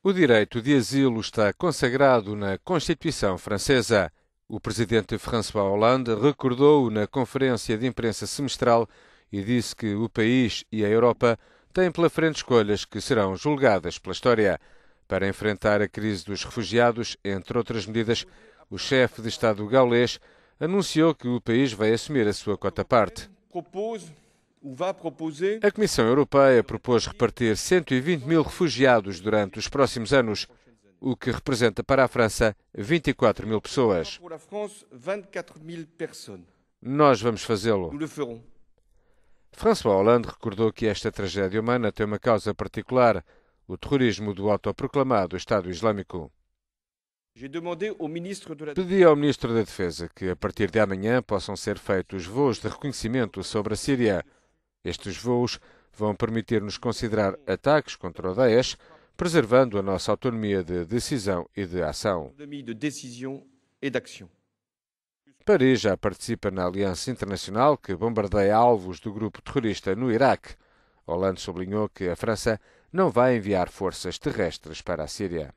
O direito de asilo está consagrado na Constituição Francesa. O presidente François Hollande recordou-o na conferência de imprensa semestral e disse que o país e a Europa têm pela frente escolhas que serão julgadas pela história. Para enfrentar a crise dos refugiados, entre outras medidas, o chefe de Estado gaulês anunciou que o país vai assumir a sua cota-parte. A Comissão Europeia propôs repartir 120 mil refugiados durante os próximos anos, o que representa para a França 24 mil pessoas. Nós vamos fazê-lo. François Hollande recordou que esta tragédia humana tem uma causa particular: o terrorismo do autoproclamado Estado Islâmico. Pedi ao Ministro da Defesa que, a partir de amanhã, possam ser feitos voos de reconhecimento sobre a Síria estes voos vão permitir-nos considerar ataques contra o Daesh, preservando a nossa autonomia de decisão e de ação. Paris já participa na aliança internacional que bombardeia alvos do grupo terrorista no Iraque. Hollande sublinhou que a França não vai enviar forças terrestres para a Síria.